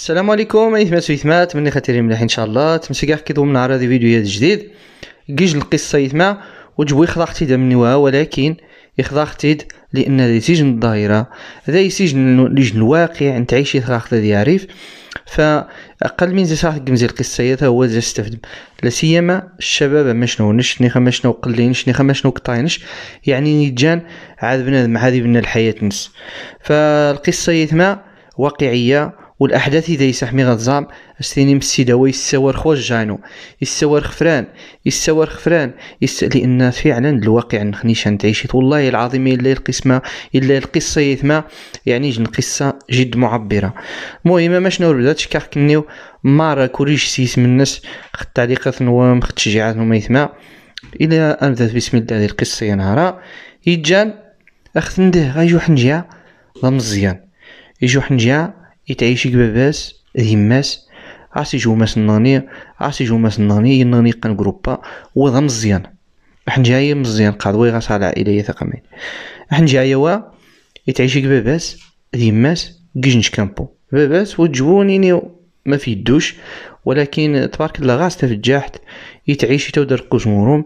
السلام عليكم ايتما سويتما مني خاتيرين مليح ان شاء الله تمشي كاع كي ضمن عرض فيديوهات جديد كيج القصه ايتما وجوي خضعتي دا منوها ولكن يخضعتي لان هذا سجن الظاهره هذا سجن لجن الواقع نتعيشي ثراخ ذي عريف فاقل من زي صاحب قمزي القصه هذا هو زي استفدم لا سيما الشباب ما شنو نش خما شنو قلين شني خما شنو قطاينش يعني نيجان عاد بنادم عاد بنا الحياه نس فالقصه ايتما واقعيه والاحداث اذا يسحمي غتزام مسيدا وي السوار خوج جانو السوار خفران السوار خفران يس... لان فعلا الواقع نخنيش نتعيشيت والله العظيم الا القسمه الا القصه يثما يعني جن قصه جد معبره المهم ما شنو بدات كاخ كنيو مارا كوريش سيس من الناس خد تعليقات نوام خد تشجيعات نوما يثما الى ان بدات بسم الله القصه يا نهارا يجان اخت نده غيجو حنجيه لا مزيان يجو حنجيه يتعيشك باباس ذيماس عاسي جو ماس الناني عاسي جو ماس الناني يناني قن جروبا وضا مزيان احن جاية مزيان قادوي غاس على عائلة يثقمين احن جاية وا يتعيشك باباس ذيماس قجنش كامبو باباس نيو ما في الدوش ولكن تبارك الله غاس تفجحت يتعيش تودر مروم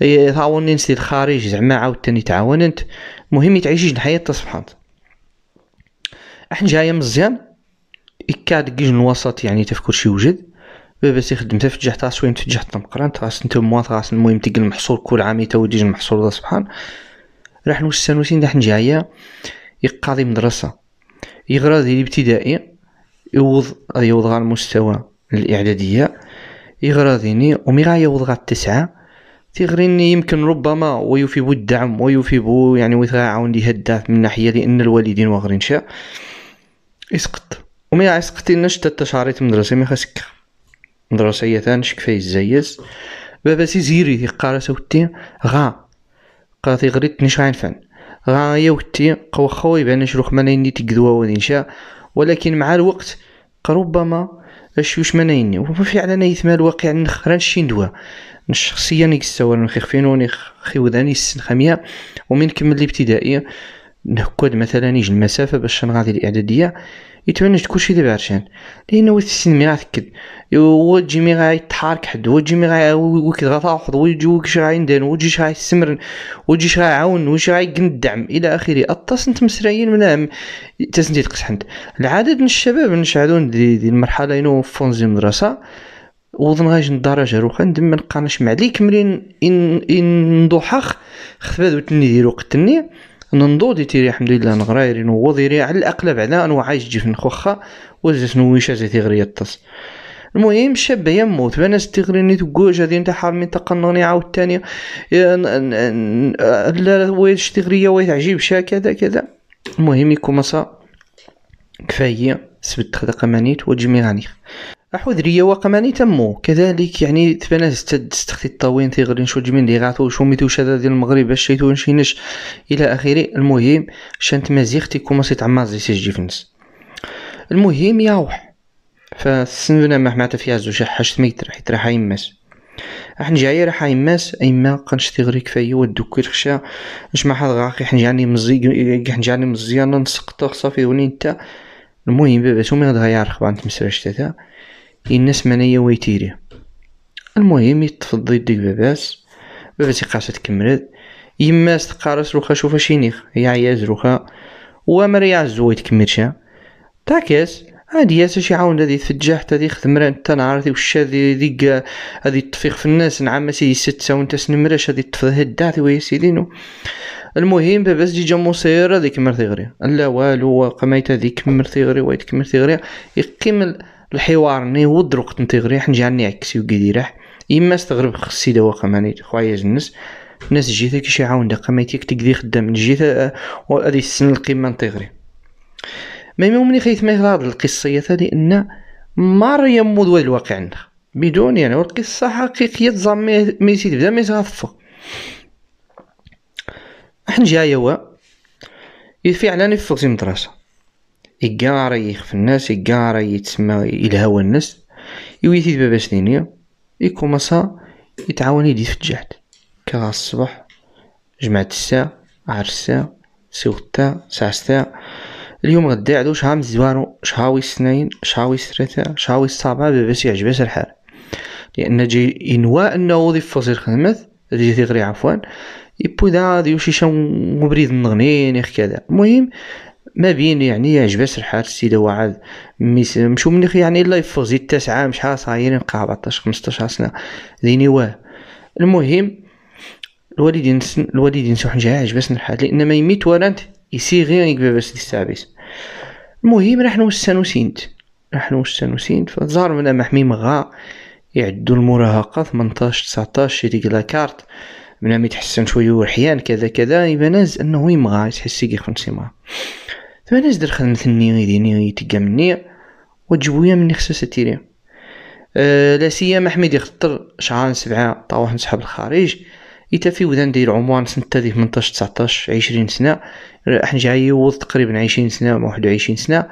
يتعاونين سي الخارج زعما عاوتاني تعاوننت مهم يتعيشش الحياة تصبحات احنا جاية مزيان إكا دقيج الوسط يعني تفكر شي وجد بابا تيخدم تا تفجح تاع سوين تفجح تنقران تغاس نتا موان تغاس المهم تلقى المحصول كل عام يتوديج المحصول ذا سبحان راح نوش السانوسين راح نجي عيا يقاضي مدرسة يغرا ديال الابتدائي يوض يوض غا المستوى الإعدادية يغرا ديني ومي غا يوض غا التسعة تيغريني يمكن ربما يفيبو الدعم ويثيب يعني يغا لي هداف من ناحية لأن الوالدين وغرين شاء يسقط وما يعسقتيناش حتى تشعريت مدرسة مي خاصك مدرسة تانش كفاية الزياز بابا سي زيري يقارا سوتي غا قاتي غريت نيش فان غا يا وتي قوا خوي يبان شروخ منيني تقدوا وننشا ولكن مع الوقت ربما اش واش على نايث مال واقع نخران شي ندوا الشخصية نيك السوار نخي خفينوني خيوذاني السن و ومن كمل الابتدائية نهكود مثلا يجي المسافة باش نغادي الإعدادية يتبنج كلشي دابا عرشان لانه تسين مي هو وجي مي يتحرك حد وجي غا غيوكد غتاخذ وجي وكش غيندان وجي اش غيستمر وجي اش غيعاون وجي غيكن الدعم الى اخره التصنت مسرعين من العام تسنتي تقسحنت العدد من الشباب نشعلون دي, دي المرحله انه فونزي المدرسه وظن غايش الدرجة روحا دما نقانش معليك ملي ان ان ضحاخ خفادو تني ديرو قتلني ننضو دي تيري الحمد لله نغرايري نوضيري على الاقلب على عايش الجفن خوخا وزيت نويشا زي تيغري الطس المهم شاب يموت فانا استغريني تقوج هذه نتاع من تقنغني عاود تاني لا ويد شتغرية ويد عجيب شا كذا كذا المهم يكون مصا كفاية سبت خدقة مانيت وجميع عنيخ أحوذرية وقماني تمو كذلك يعني تبنات تستخدي الطاوين تيغري نشوج جمين لي غاتو شو ميتو شادا ديال المغرب اش شيتو نش الى اخره المهم شانت مزيغ كوماسي سيتعمر زي سجي فنس المهم ياوح فسنونا ما حمات فيها زو شي حاجة ميت راح يتراح يماس راح نجي راح يماس ايما قنش تيغري كفاية ودوكي تخشى نجمع حد غاقي حنجاني مزي حنجاني مزيان نسقطو صافي وني نتا المهم بابا تومي غدا يعرف بانت تمسراش تاتا الناس منيا ويتيري المهم يتفض يديك باباس باباس يقاس تكمرد يماس تقارس روخا شوفا شينيخ يا عياز روخا وامر يا زويت كميرشا تاكس عادي ياس اش يعاون هادي الفجاح تا دي خدم راه انت نهار ذي وش هذي ذيك هذي في الناس نعم سي ست ساو سنمراش هادي هذي تفضه الدعث ويا سيدي نو المهم باباس جي جا مصير هادي كمرتي غري لا والو قمايت هذيك مرتي غري ويت كمرتي غري يقيم الحوار ني هو دروك تنتيغري حنجي عني عكسي ديراح يما استغرب خصي دوا قماني خويا جنس الناس جيتا كيش يعاون دقا ما يتيك تقدي خدام جيتا وادي السن القيمة نتيغري ما يمومني خيث ما يراد القصية لأن مريم مدوى الواقع عندنا بدون يعني والقصة حقيقية تزام ميسيد بدا ميتغفى حنجي هيا هو فعلا يفوق في مدرسه يقارى يخف الناس يقارى راه يتسمى يلهوى الناس يويتي بابا سنينيا يكون مسا يتعاون دي في الجهد كغا الصبح جمعة الساعة عشر الساعة سوتا ساعة ساعة اليوم غدا عدو شهام زوانو شهاوي سنين شهاوي ثلاثة شهاوي سبعة باباس يعجباس الحال لأن جي ينوى أنه وظيفة فصيل خدمات ديال غير عفوا يبو دا ديو شي شام مبريد يخ كذا المهم ما بين يعني عجبات الحال السيده وعاد مشو منيخ يعني الله يفوز زيد مش شحال صايرين بقى 14 15 سنه ديني واه المهم الوالدين الوالدين سوحن جا عجبات الحال لان ما يميت ورانت يسيغي يقبل بس دي السابيس المهم راح نوسان وسينت راح نوسان وسينت فزار من محمي مغا يعدو المراهقه 18 19 يديك لاكارت من يتحسن شويه وحيان كذا كذا يبان انه يمغى يتحس يخنسي مغا ثم نزدر خدمت الني يديني يتقام مني وتجوية من مني التيري أه لا سيما حميد يخطر شعار سبعة طاوح نسحب الخارج إتا في ودان دير عمر سنتا دي 18 19 20 سنة راح جاي يوض تقريبا 20 سنة واحد وعشرين سنة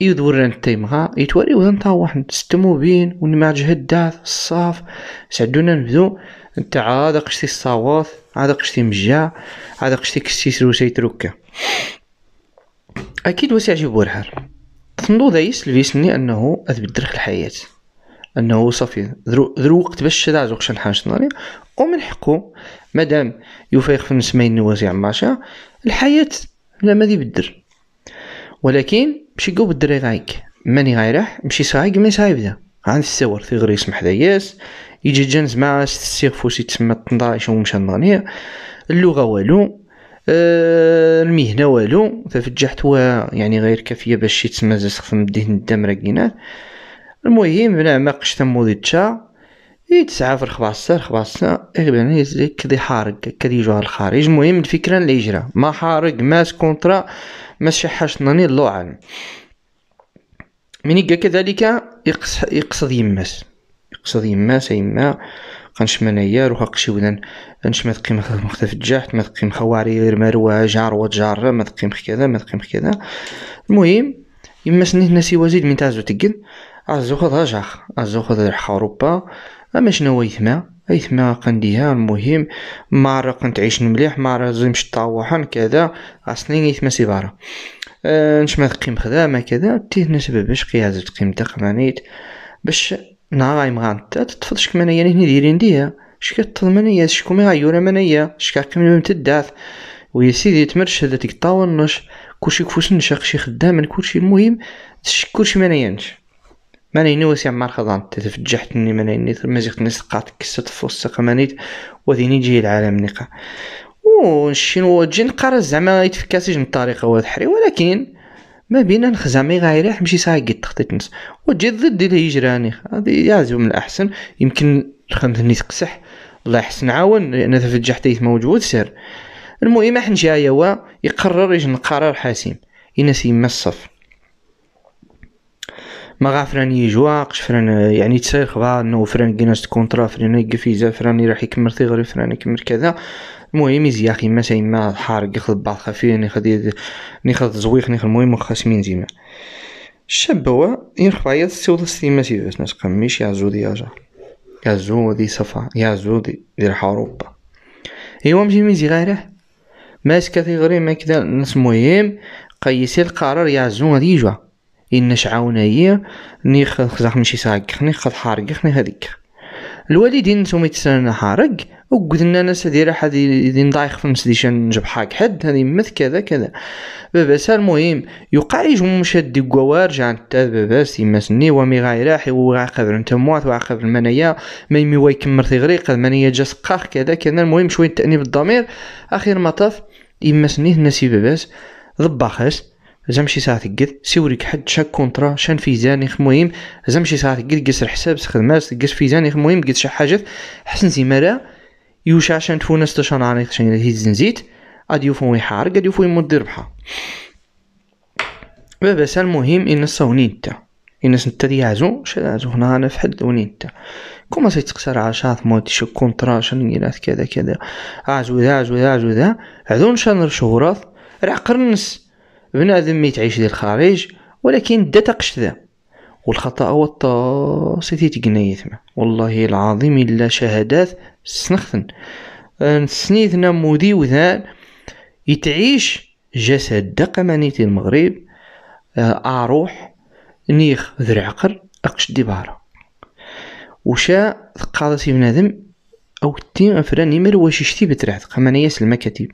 يدور ران تيمغا يتوري ودان طاوح نستمو بين ونما جهد داث الصاف سعدونا نبدو نتاع عاد قشتي الصاوات عاد قشتي مجا عاد قشتي كسيس روسي تروكا أكيد وسيعجبه الحال تنضو دايس لبيسني أنه أثبت الحياة أنه صافي ذرو, ذرو وقت باش شدع زوق شن حاجة ناري ومن حقه مادام يوفيق في نسمين نوازي عماشا الحياة لا ماذي بدر ولكن مشي قو بدر غايك ماني غايرح مشي سايق ما سايبدا عن السور في غريس يسمح يجي جنز مع ست السيغ فوسي تسمى 12 ومشى اللغة والو آه، المهنة والو هو يعني غير كافية باش يتسمى زاز خصم الدهن الدم راكينات المهم بلا ما قش تمودي تشا تسعة في الخباصة الخباصة إيه، يزيك كدي حارق كدي جوه الخارج المهم الفكرة اللي يجرى ما حارق ما سكونترا ما شحاش ناني الله اعلم من كذلك يقصد يماس يقصد يماس يما قنشمان هي روحا قشيونا نشما تقيم مختلف الجاحت ما تقيم خواري غير مروه جار وجار ما تقيم كذا ما تقيم كذا المهم يما سنيت ناسي وزيد من تازو تقل عزو خذ هجاخ عزو خذ اوروبا اما شنو يثما ايثما قنديها المهم آه، ما راه كنتعيش مليح ما راه زيمش طاوحا كذا عصني ايثما سيبارا أه نشما تقيم ما كذا تيه نسبة باش قياز تقيم تقمانيت باش نهار نعم، يمغانتات تفض كمان ايا نين يعني ديرين ديا شكا تطمن ايا شكومي غيورا من ايا شكا من تدعت ويا سيدي تمرشد تيك طاونش كلشي كفوس نشاق شي خدام كلشي المهم كلشي ما نيانش ما نيني واسي عمار خضانت تفجحتني ما نيني مازيغت نسقات كسات سقا مانيت وذيني جي العالم و ونشين جين قرا زعما يتفكاسيج من الطريقة وهاد ولكن ما بين نخزعمي غيريح ماشي ساعة قد تخطيط نص تجي ضد اللي يجراني هادي يعزو من الأحسن يمكن خمثني تقسح الله يحسن عاون لأن تفجح تيت موجود سير المهم احنا جاية هو يقرر يجن قرار حاسم ينسي يما الصف ما غافران يجوا قش فران يعني تسير خبار انه فران كيناش كونترا فران يقفيزا فران راح يكمل ثغري فران يكمل كذا المهم يزي اخي ما ما حارق يخدم بعض خفير ناخذ يعني ناخذ يعني زويخ ناخذ يعني المهم خاسمين زيما الشاب هو يرفع يد السيما سي سيدوس ناس قميش زودي يا اجا يا زودي صفا يا زودي دير حروبا ايوا مجي ميزي غيره ماس كثير غري ما كدا ناس مهم قيسي القرار يعزو دي جوا إنش عاونايا نيخ خزاخ مشي ساقخ نيخ خد حارقخ نيخ هذيك الوالدين نتوما يتسنى حارق وقدنا ناس هادي حد حادي ضايخ في نفس شان نجيب حاك حد هادي مث كذا كذا باباس المهم يوقع يجو مش هادي كوار جا نتا باباس يماسني ومي غاي راح وعاقب انت موات وعاقب المنايا ما يمي واي كمر تيغري قد منايا جا سقاخ كذا كذا المهم شوية تأنيب الضمير أخير مطاف يمسني يماسني الناس باباس ضباخاس زعما شي ساعه تقد سيوريك حد شاك كونترا شان فيزان زاني مهم زعما شي ساعه تقد قيس الحساب خدمات قيس فيزان زاني مهم قيس شي حاجات حسن زي مرا عشان تفو ناس تشان شي شان هيز نزيت غادي يوفون يحارق غادي يوفون يمد ربحها باباس المهم ان الصوني نتا الناس نتا عزو شاد عزو هنا انا في حد وني نتا كوما تقصر على شاط مود شو كونترا شان كذا كذا عزو ذا عزو ذا عزو ذا عزو نشان شهورات راه قرنس بنادم يتعيش ديال الخارج ولكن دا تقش ذا والخطا هو الطاسيتي تقني تما والله العظيم الا شهادات سنختن نسنيثنا مودي وذان يتعيش جسد دقمانيتي المغرب آه، اروح نيخ ذر عقل اقش ديبارة وشا ثقاضتي بنادم او تي افران يمر واش يشتي بترعت قمانية المكاتب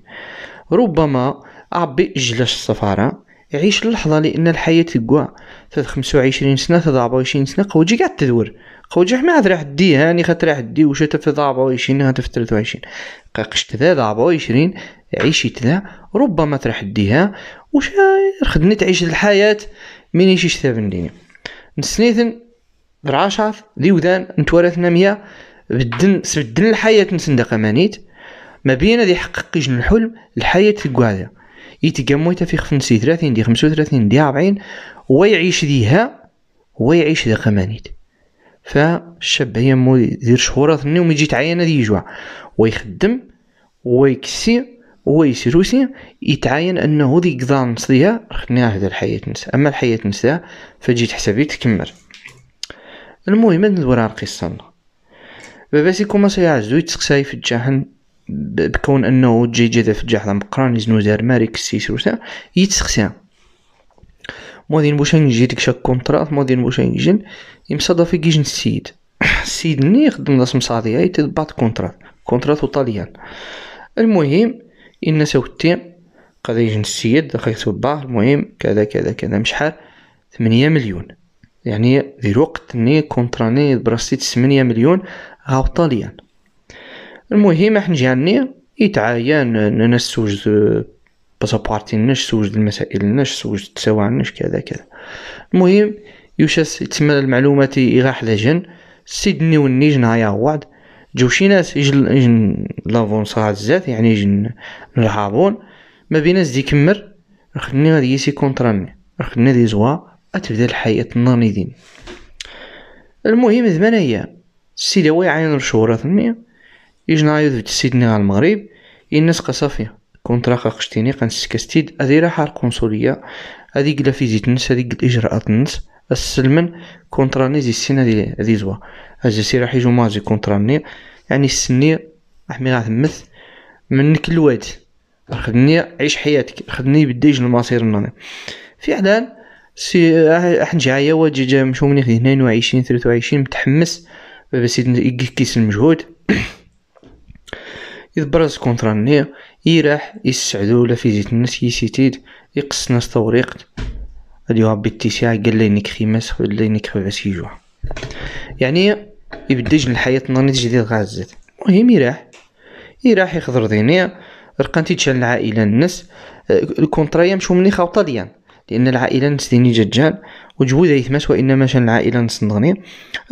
ربما عبي اجلاش السفارة عيش اللحظة لأن الحياة تقوى ثلاث خمسة وعشرين سنة ثلاث أربعة وعشرين سنة قوجي قاع تدور قوجي حماه هاد راح دي هاني خاطر راح دي وش في ثلاثة أربعة وعشرين هات في ثلاثة وعشرين قاقش تذا أربعة وعشرين عيشي تذا ربما تراح ديها وش خدني تعيش الحياة من يشيش ثابن نسنيثن برعشاث ليودان نتوارثنا ميا بدن سبدن الحياة نسندق مانيت ما بين ذي حقق الحلم الحياة تقوى هذا يتقام خفن سي ثلاثين دي خمسة وثلاثين دي أربعين ويعيش ديها ويعيش ذا خمانيت فالشاب هي مو دير شهورة ثني ومن يجي تعاين هذه يجوع ويخدم ويكسي ويسروسي يتعاين انه ذي قدار نصديها خلينا هذا الحياة نسا اما الحياة نسا فجي تحسبي تكمل المهم ندور على القصة بابا سي كوماسا يعزو يتسقساي في الجاحن بكون انه جي جي ذا فجاح ذا مقران زار مارك السيسر وسا يتسخسان مودين بوشا نجي ديك شاك كونترات مودين بوشان يمصادا في جيجن السيد السيد ني يخدم ناس مصادية يتبعت كونترات كونترات وطاليان المهم إن سوتي قد يجن السيد دخل يتبع المهم كذا كذا كذا مشحال ثمانية مليون يعني ذي الوقت ني كونتراني براسيت ثمانية مليون غاو طاليان المهم راح نجي هاني يتعايا نسوج باسابوارتي نش سوج المسائل نش سوج التساوع نش كذا كذا المهم يوشاس تسمى المعلومات يغاح لجن سيدني والنيج نهايا وعد جو شي ناس يجل يجن لافون صار الزات يعني يجن الهابون ما بين دي كمر خدني غادي يسي كونتراني خدنا دي زوا اتبدا الحياة ناني المهم زمان هي السيدة وي عين الشهورة ثنية يجنا يذبت سيدنا على المغرب ينس صافية كونترا خاقشتيني قنس هادي راح على القنصلية هادي قلا في زيت نس قلا إجراءات نس السلمن كونتراني زي السنة هادي زوا هاجا سي راح يجو مازي كونتراني يعني السنية أحمي غا ثمث منك الواد خدني عيش حياتك خدني بديج المصير نانا في حلال سي راح نجي واجي جا مشو مني 22 23 متحمس بابا سيدنا كيس المجهود إذ برز كونترا النير يراح يسعدو لا في زيت الناس يسيتيد يقص ناس توريقت غادي يهبي التيسيع قال لي نيك خيماس ولا نيك خبعس يجوع يعني يجن الحياة نانيت جديد غازت المهم يراح يراح يخضر ديني رقان تيتشال العائلة الناس آه، الكونترايا يمشو مني خاوطا ديان لان العائله نس ديني جدجان وجبود ايثماس وانما شان العائله نغني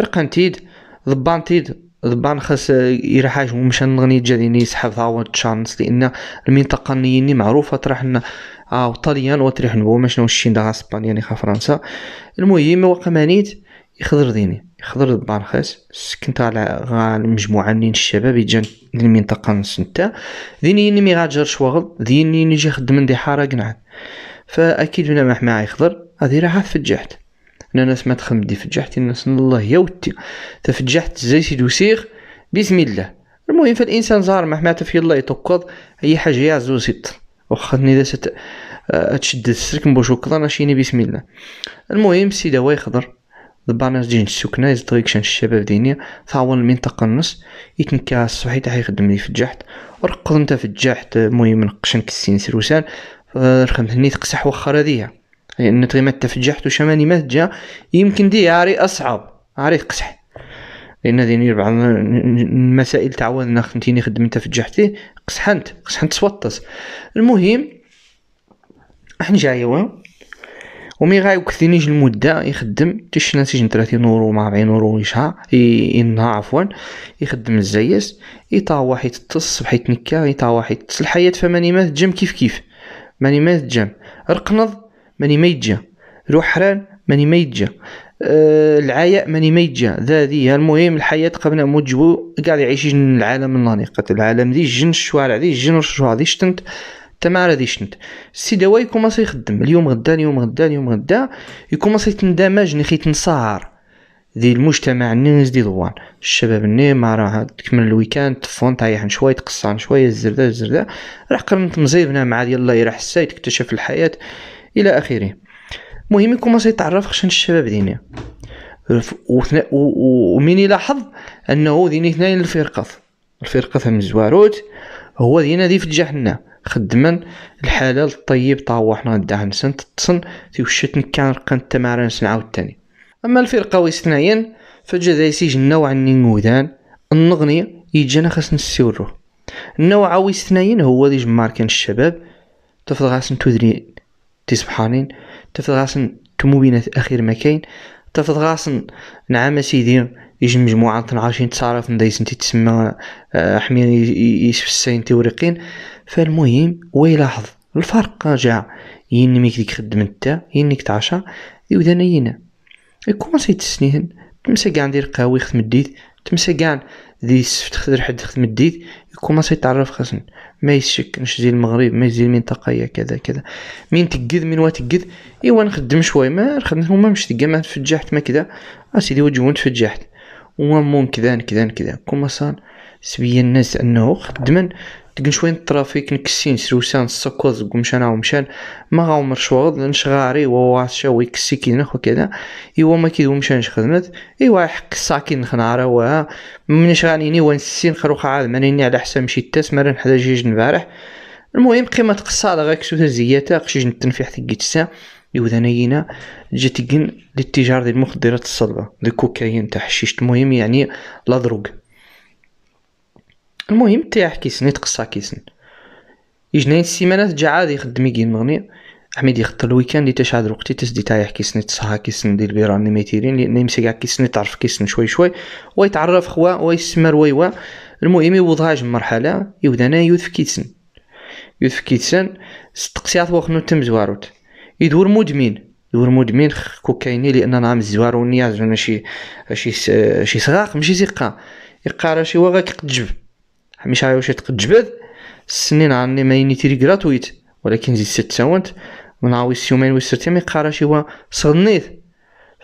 رقان تيد ضبان تيد ضبان خاص يرحاجهم آه، ومشى نغني جاديني يسحب ثاوت تشانس لان المنطقه النيني معروفه تروح لنا او آه، طاليان وتريح نبو ما شنو الشين دا اسبانيا ني يعني فرنسا المهم مانيت يخضر ديني يخضر ضبان خاص سكنت على المجموعه نين الشباب يجان للمنطقه نتا ديني ني مي غاجر ديني ني جا خدم دي حاره قنعت فاكيد هنا ما يخضر هذه راح فجحت انا ناس ما تخم دي فجحتي الناس الله يا ودي تفجحت زي سيد وسيغ بسم الله المهم فالانسان ما محماته في الله يتوقظ اي حاجه يا ست واخا اذا ست آه، تشد السرك مبوش وكذا ناشيني بسم الله المهم سيدا هو يخضر البرنامج ديال السكنة يزدغيك شان الشباب دينية تعاون المنطقة النص يتنكا الصحيح تحي يخدم لي فجحت رقد انت فجحت المهم نقشن كسين سروسان آه، رخمت هني تقسح وخر هذيا لان يعني تغيمتا تفجحت وشماني مات جا يمكن دي عاري اصعب عاري قصح لان ديني بعض المسائل تاع وانا خنتيني خدمت تفجحتي قصحنت قصحنت سوطس المهم احنا و ومي غاي وكثينيش المدة يخدم تشنا سجن 30 اورو مع 40 اورو يشهر ينهار عفوا يخدم الزيس يطاوى واحد تص حيت نكا واحد حيت الحياة فماني مات جم كيف كيف ماني مات جم رقنض ماني ميتجا روح حران ماني ميتجا أه العياء ماني ميتجا ذا ذي المهم الحياة قبل موجبو قاعد يعيش العالم قتل العالم ذي الجن الشوارع ذي الجن الشوارع ذي شتنت تما على ذي شنت السي دواي يكوماصي يخدم اليوم غدا اليوم غدا اليوم غدا يكوماصي تندمج نخي تنصهر ذي المجتمع الناس دي ضوان الشباب ني ما راه تكمل الويكاند تفون طايح شوية تقصان شوية الزردة الزردة راح قرنت مزيبنا مع ديال الله يرح الساي تكتشف الحياة الى اخره المهم كومونسا يتعرف خشن الشباب ديني ومين يلاحظ انه ديني اثنين الفرقه الفرقه من زواروت هو دينا دي في الجحنا خدما الحلال الطيب طاوحنا داع نسن في وشت كان رقان تمارا نسن عاوتاني اما الفرقة ويسنايا فجدايسي النوع اللي نودان النغني يجينا خاص نسيورو النوع ويسنايا هو دي ماركين الشباب تفضل غاس نتودري تيصبحانين تفض غاسن تموينة أخير ما كاين تفض غاسن نعم سيدي يجي مجموعة تنعاشين تصارف انتي تسمى آه، حمير يسفسين توريقين فالمهم ويلاحظ الفرق يني ينميك ديك خدمة تا ينك يو يودانا ينا يكومونسي تسنيهن تمسا قاع ندير قهوة خدمة ديت تمسا قاع دي السفت خدر حد خدم الديت ماسي يتعرف خاصن ما يشك نش زي المغرب ما زي المنطقة هي كذا كذا مين تقد من وقت تقد ايوا نخدم شوي ما خدمت هما مش ما تفجحت ما كذا اسيدي وجهون تفجحت مون كذا كذا كذا كوماسان سبيا الناس انه خدمن تلقى شوية الترافيك نكسين سروسان السكوز قمشان او مشان ما غاو شوغد نشغاري ووا شاوي كسيكين اخو كذا ايوا ما كيدو مشانش خدمت ايوا حق الساكن خنعرا وها منش غانيني ونسين خروخ عاد مانيني على حساب مشي التاس مارن حدا جيج نبارح المهم قيمة قصادة غاك سوتا زياتا قشيج التنفيح تقي تسا يوذنينا جات للتجارة المخدرات الصلبة دي تاع حشيشت المهم يعني لا المهم تاعه كيسن يتقصى كيسن يجنين السيمانات جا عادي يخدم يجي مغني حميد يخطر الويكاند اللي تشعاد الوقت تسدي تاعي كيسن تصها كيسن ديال البيران اللي ميتيرين لان يمسك كي كيسن تعرف كيسن شوي شوي ويتعرف خوا ويسمر ويوا المهم يوضها جم مرحله يبدا انا يوث كيسن يوث كيسن ستقسيات وخنو تم زواروت يدور مدمن يدور مدمن كوكايني لان انا عام الزوار ونياز انا شي شي شي صغاق ماشي زقه يقرا شي واغا كتجب مش عايوش تقجبد السنين عني ما ينيتيري غراتويت ولكن زيد ست تاونت من عاويس يومين ويسرتي ما شي هو صغنيت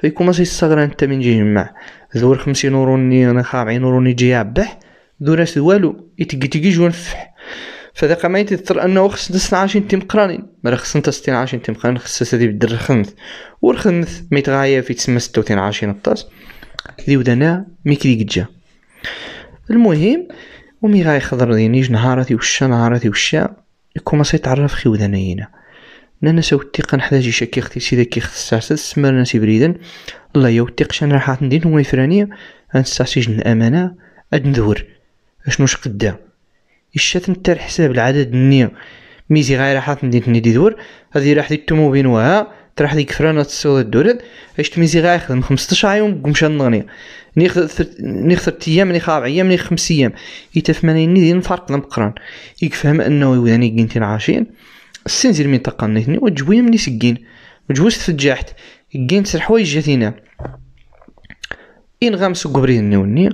فيكون ماشي الصغرى انت من جي جمع زور خمسين اورو ني انا خامعين اورو ني جي عبح دوراس والو يتقي تقي جوان فح فذاك ما يتضطر انه خص نص عشرين تيم قرانين ما خص نتا ستين عشرين تيم قرانين خص سادي بدر الخنث والخنث ما يتغايا في تسمى ستة وتين عشرين الطاس ذي ودنا ميكري جا المهم ومي خضر دينيج نهاراتي وشا نهاراتي وشا يكوماس سيتعرف خيو ودانينا نانا ساو ساوتي قنحتاجي شاكي ختي سيدا كي خت السعسل سمرنا سي بريدا الله يو التيق شان راح ندير هو يفراني غنستعسي جن الامانه اد ندور اشنو شقدا الشات نتا حساب العدد النيا ميزي غاي راح ندير ندير دور هذه راح ديك توموبين وها طرح ديك فرانا تسول الدولد عشت ميزي يخدم 15 يوم قمشا نغني ني خسر ني ايام ني خاب ايام ني خمس ايام ايتا ثمانين ديال نفرق لمقران يكفهم انه يعني كنتين عاشين السنزير من تقنيتني وجويا مني سكين وجوز تفجحت كين سر حوايج جاتينا إن غامس قبري نوني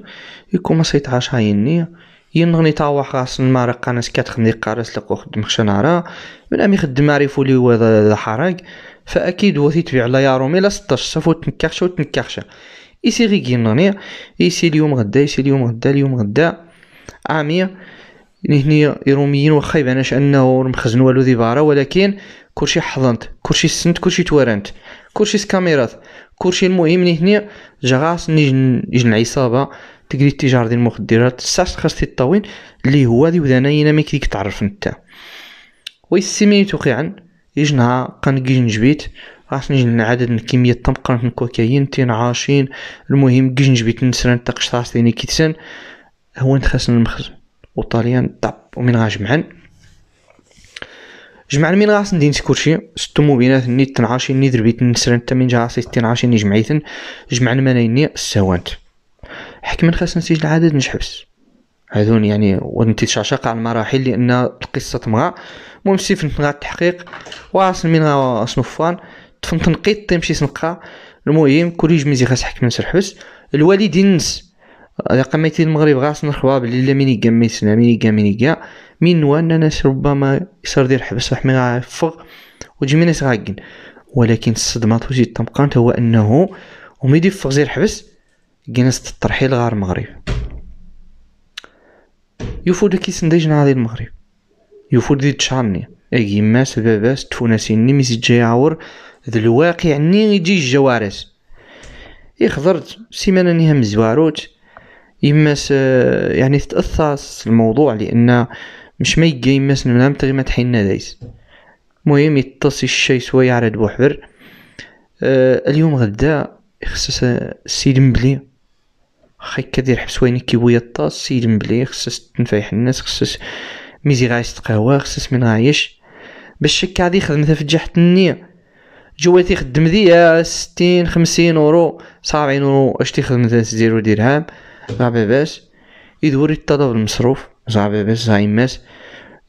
يكون مسيط سيت عاش هايني ينغني طاوح خاص المارق انا سكات خمدي قارس لقو خدم خشنارا من امي خدم عريفو لي وذا حراق فاكيد هو تيتبع لا يارومي لا 16 صافو تنكرشه وتنكرشه ايسي غي كينانير ايسي اليوم غدا ايسي اليوم غدا اليوم غدا عامية هني يروميين واخا يباناش انه مخزن والو ذي بارا ولكن كلشي حضنت كلشي سنت كلشي توارنت كلشي سكاميرات كلشي المهم هني جا نيجي نجي العصابة تقري التجار ديال المخدرات ساس خاص تيطاوين اللي هو ذي وداناينا ما كيك تعرف نتا ويسميتو توقيعا كان قنقين جبيت راح نجي عدد من كمية طمقرة من كوكايين تين عاشين المهم كيجن جبيت نسران تقش راس ديني كيتسن هو نتخاسن المخزن وطاليان طب ومن غاجمعن جمعن من غاس ندين سكورشي ستو موبينات ني تنعاشين ني دربيت نسران تامين جا راسي ستين عاشين ني جمعيتن جمعن منايني السوانت حكمن خاص نسيج العدد نجحبس هذون يعني ونتشعشق على المراحل لان القصه تما المهم سي فهمت التحقيق واصل من صنفان تفهمت نقيط تمشي سنقا المهم كل يوم مزي خاص حكم نسر حبس الوالدين نس قميتي المغرب غاس نرخوا بلي لا ميني كا ميسنا ميني كا ميني كا من وانا ناس ربما يصير دير حبس رحمي غافغ وجمي ناس غاقين ولكن الصدمة توجي طمقانت هو انه وميدي فغزير حبس كناس الترحيل غار المغرب يفود كيسنديجنا على المغرب يفود دي تشعرني أجيماس باباس تفوناسيني ميسي جاي عاور ذا الواقع ني يجي الجوارس يخضرت سيمانة نيها مزواروت يماس يعني تتأثر الموضوع لأن مش ما يجي يماس نمنام تغيما تحينا دايس مهم يتصي الشي سوية على دبوحبر أه اليوم غدا يخصص السيد مبلي واخا هكا دير حبس وينك كيبويا الطاس سيد مبلي خصك تنفايح الناس خصك ميزي غايس تقهوى خصك من غايش باش شكا غادي يخدم تفجحت النية جواتي يخدم ديا ستين خمسين اورو سبعين اورو اش تيخدم ثلاث زيرو درهم غا باباس يدوري الطلب المصروف زعما باباس زايماس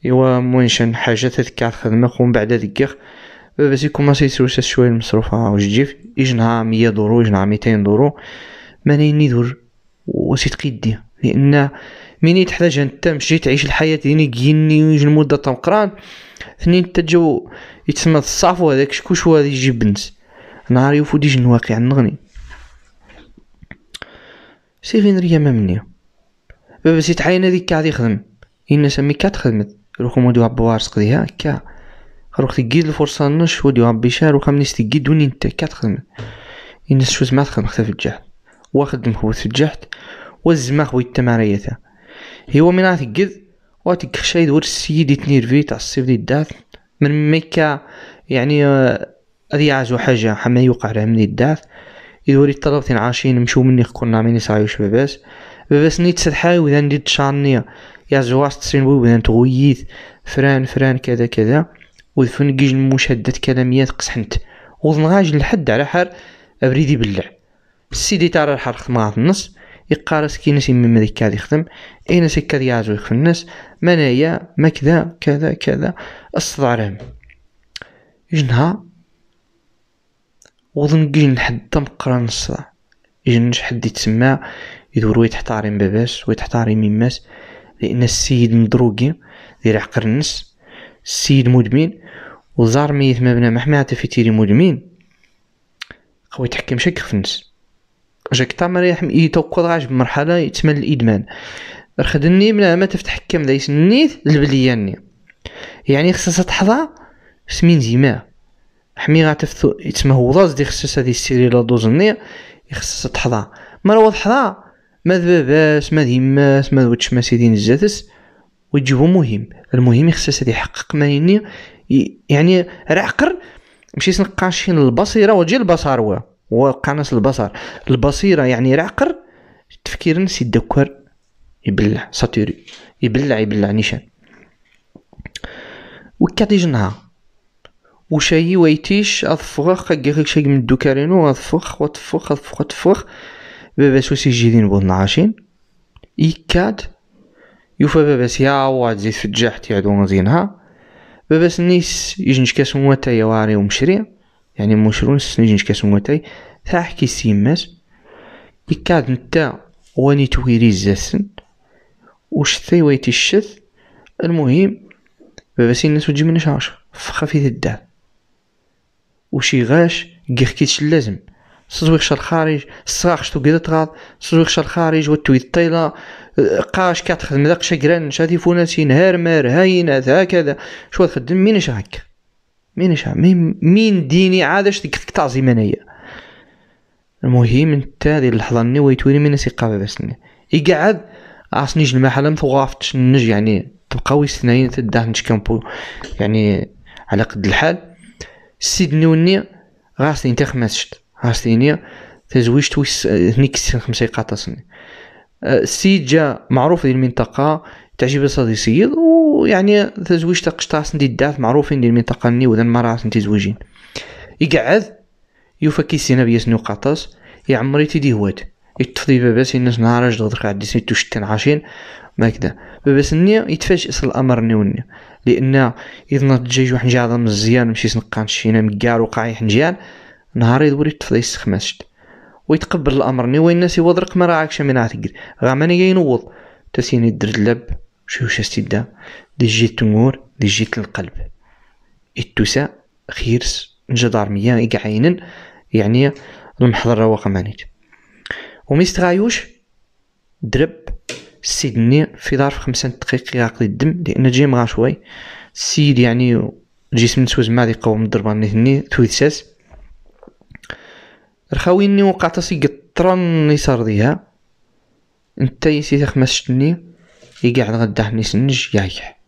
ايوا موينشان حاجة تذكى خدمة ومن بعد دكيخ باباس يكون ماسي يسوس شوية المصروف واش جيف يجنها مية دورو يجنها ميتين دورو مانين يدور وسيت قيدي لان مني تحتاج انت تمشي تعيش الحياه ديني يعني كيني ويجي المده تمقران ثنين انت تجو يتسمى الصافو هذاك شكوش هو اللي يجيب بنت نهار يوفو ديج الواقع نغني فين ريا ما مني بابا سيت حالينا هذيك قاعد يخدم إن سمي كات خدمت روكم ودي عبو عرس قضيها كا روك تقيد الفرصة نش ودي عبي شهر وخمني ستقيد ونين تا كات خدمت إن شو سمعت خدم في الجهل واخدم هو تجحت والزما خويا تماريتا هو من غاتقد خشايد يدور السيد يتنيرفي تاع الصيف دي الدات من ميكا يعني هذه آه، عازو حاجه حما يوقع راه من الدات يدور يطلب تين عاشين مشو مني كنا مني صايوش باباس باباس نيت سرحاي وذا نيت تشارني يا زواس تسينوي وذا نتغويت فران فران كذا كذا وذفن قيج المشدد كلاميات قسحنت وضنغاج لحد على حال ابريدي بلع السيدي تاع الحرق مع النص يقارس كي نسي من مريكا كاد يخدم اين سكا يعزو يخدم الناس منايا ما كذا كذا كذا الصدارهم جنها وظن حد دم قران نصا جنش حد يتسمى يدور ويتحتارم باباس ويتحتارم يماس لان السيد مدروقي دير عقر النس السيد مدمن وزار ميت مبنى محمعته في تيري مدمن قوي تحكم شك في النس جاك تامريح يتوقع غاج بمرحلة يتمل الإدمان رخدني من يعني ما كم دايس نيت البلياني يعني خصها تحظى سمين زيما حمي هو راس دي خصها هذه السيري لا دوز ني خصها تحظى ما راه تحظى ما ذباباس ما ذيماس ما ذوتش ما سيدي نزاتس ويجيبو مهم المهم خصها هادي يحقق ما يعني يعني راه عقر مشي سنقاشين البصيرة وجي البصر واه وقنص البصر البصيره يعني رعقر تفكير النفسي الدكر يبلع ساتوري يبلع يبلع نيشان وكاتي جنها وشاي ويتيش اضفوخ كاكيك شاي من الدوكارينو اضفوخ واتفوخ اضفوخ واتفوخ بابا سوسي جيدين بون عاشين يكاد يوفا باباس سيا واد زيت فجاحتي هادو مزينها باباس نيس يجنش كاس مواتا يواري ومشري يعني مشرون سنجن كاس موتاي تاع حكي سيماس يكاد نتا واني تويري زاسن وشتي ويتي الشث المهم بابا سين الناس وجي من عشر فخفي الدار وشي غاش كيخكيتش كيتش لازم الخارج شال خارج كيدا تغاض قدا الخارج خارج وتوي الطيلة قاش كاتخدم داك شكران شاتي فوناسي نهار مار هاين هكذا شو تخدم مين هكا مين مينش مين مين ديني عادش ديك تعزيم انايا المهم انت هذه اللحظه اني ويتوني من نسي قابا اي يقعد عاصني جل محل ثغافت نج يعني تبقاو سنين تداه كامبو يعني على قد الحال سيدني نوني غاسني انت خمسشت غاسني تزويجت ويس هنيك خمسة يقاطصني السيد أه، جا معروف في المنطقة تعجب سيد ويعني تزويج تاع قشطاس الدات معروفين ديال المنطقه ني وذا نتي زوجين يقعد يفكي سينا بياس نقاطاس يعمري تيدي هواد يتفضي باباس الناس نهار اجد غدك عدي سنتو شتن عاشين ما كدا باباس ني يتفاجئ الامر ني لان اذا نض جاي واحد جاي مزيان مشي سنقان شينا مكار وقاعي حنجيان نهار يدور يتفضي السخماس ويتقبل الامر ني وين الناس يوضرق ما راعكش من عتقد غاماني ينوض تسيني الدرد لب شوش استبدا دي جيت تمور دي جيت القلب التوسا خيرس نجدار ميا إقعينن يعني المحضر رواق مانيت وميستغايوش درب سيدني في ظرف خمسة دقيقة يعقد الدم لأن جي مغا شوي سيد يعني جسم نسوز ما ذي قوم الضربة من هني ساس رخاويني وقع تصي قطرة يصار ديها نتا يسي خمس شتني كي قاعد غداحني سنج يايح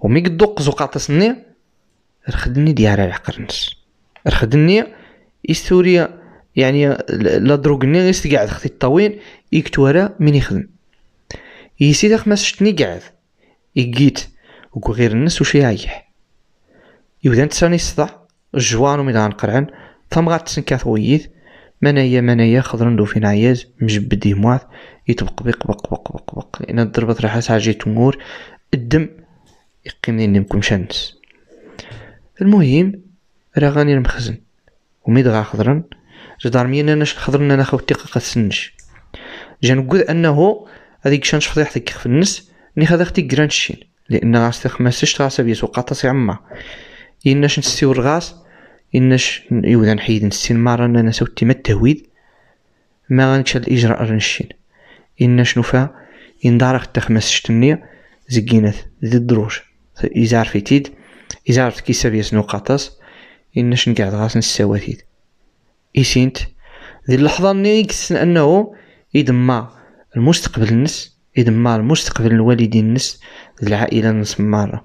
ومي قدو زقاطسني رخدني ديار العقرنس رخدني استوريا يعني لا دروغني غير قاعد خدي الطويل يكتورا من يخدم يسيد خماس شتني قاعد و كو غير الناس و يايح يودا نتساني صداع جوانو ميدان قرعن ثم غاتسنكاث ويث منايا منايا ندو دوفين عياز مجبد يموعث يتبق بق بق بق بق لأن الضربة راحة ساعة جاي تمور الدم يقيم لي نمكم شانس المهم راه غاني المخزن غا خضرن جدار مين انا خضرن انا خوتي قا تسنج جا نقول انه هذيك شانش فضيح ذيك خف النس ني خذ اختي كرانشين لان غاس تخمسش بيس وقاطا سي عما يناش نسيو الغاس إنش يولا نحيد نسين مرة أنا سوتي ما التهويد ما غنكش الإجراء رنشين إنش نوفا إن دارك تخمس شتنية زقينات ذي الدروج إزار في تيد إزار في كيساب يسنو قطاس إنش نقعد غاس نساوا تيد إسينت ذي اللحظة اللي يكسن أنه إدما المستقبل النس إدما المستقبل الوالدين النس العائلة النس مارة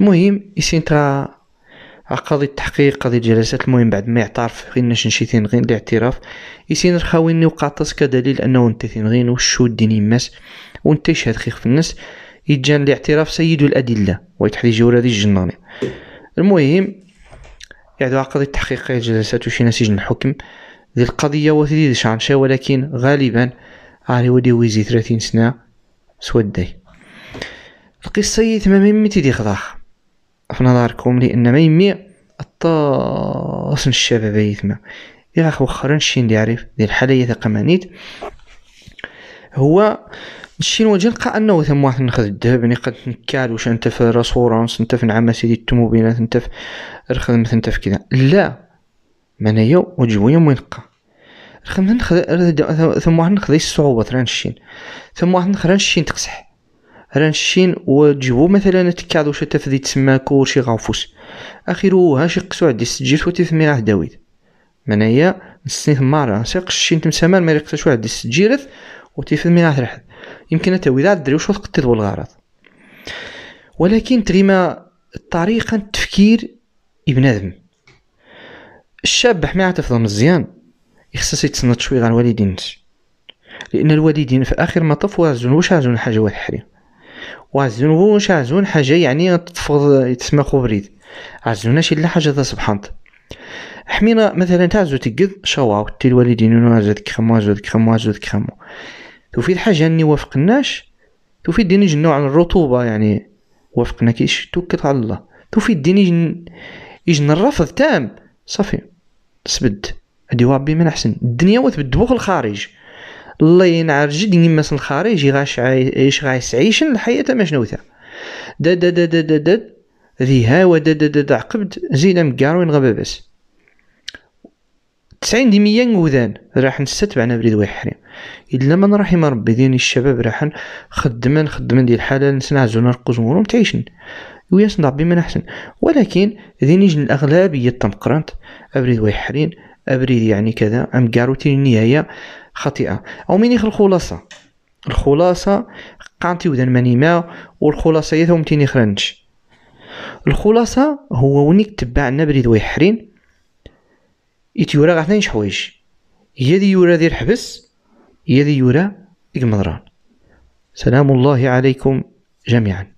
المهم إسينت قضية التحقيق قضية الجلسات المهم بعد ما يعترف غير شنشيتين غير الاعتراف يسين رخاويني وقاطس كدليل انه نتيثين غير وشو ديني يماس وانت يشهد خيخ في الناس يتجان الاعتراف سيد الادلة ويتحدي جورا دي الجناني المهم يعدو قضية التحقيق الجلسات وشي يجن الحكم ذي القضية وثيدي شعنشا ولكن غالبا على ودي ويزي ثلاثين سنة سودي القصة هي متي دي خضاخ في نظركم لان ما يمي الطاس الشباب ثما يا اخ واخا نشين يعرف ديال الحالية ثقمانيت هو نشين نوجه نلقى انه ثم واحد نخذ الذهب يعني قد نكال واش انت في راسورانس انت في نعمه سيدي التموبيلات انت في الخدمة انت في كذا لا منايا وجويا وينقى خمسة نخذ ثم واحد نخذ الصعوبة ترانشين ثم واحد نخرج شين تقصح رانشين وتجيبو مثلا تكادو شتا فدي تسماكو شي غنفوس اخيرو هاشي قسو عدي سجل فوتي ثمي راه داويد منايا نسنيت مرة سيق الشين تمسامر ما يقساش واحد السجيرث وتيفهمي راه ترحل يمكن انت ويدا دري وشو تقتل الغرض ولكن تريما طريقة التفكير ابن الشاب حما يعترف مزيان يخصص يتسنط شوي غير الوالدين لان الوالدين في اخر مطاف وازون واش عازون حاجه واحد حريم وعزون واش عزون حاجه يعني تفض تسمى خبريت عزوناش الا حاجه ذا سبحان حمينا مثلا تعزو تقد شواو تي الوالدين نو عزو تكخمو عزو تكخمو عزو تكخمو توفي الحاجه اني وافقناش توفي ديني جنو على الرطوبه يعني وافقنا كيش توكل على الله توفي ديني جن يجن الرفض تام صافي تسبد هادي ربي من احسن الدنيا بوخ الخارج الله ينعر جد يمس الخارج يغاش عايش غايس عيشن الحياة ما شنوثا دا دا دا دا دا دا ذي و دا دا دا دا عقبد زينا مقاروين بس تسعين دي ميان نقودان راح نستتبع بعنا بريد ويحرم إلا من رحم ربي دين الشباب راح خدمان خدمان دي الحالة زونا نرقص ونورو تعيشن وياس ربي بما أحسن ولكن ذي نجن الأغلبية تمقرنت أبريد ويحرين ابريد يعني كذا ام كاروتي النهايه خاطئه او مينيخ الخلاصه الخلاصه قانتي ودان ماني ما والخلاصه هي ثوم تيني خرنش الخلاصه هو ونيك تبع نبريد ويحرين يتيورا غاثنين حوايج هي دي يورا دير حبس هي دي يورا إقمضران سلام الله عليكم جميعا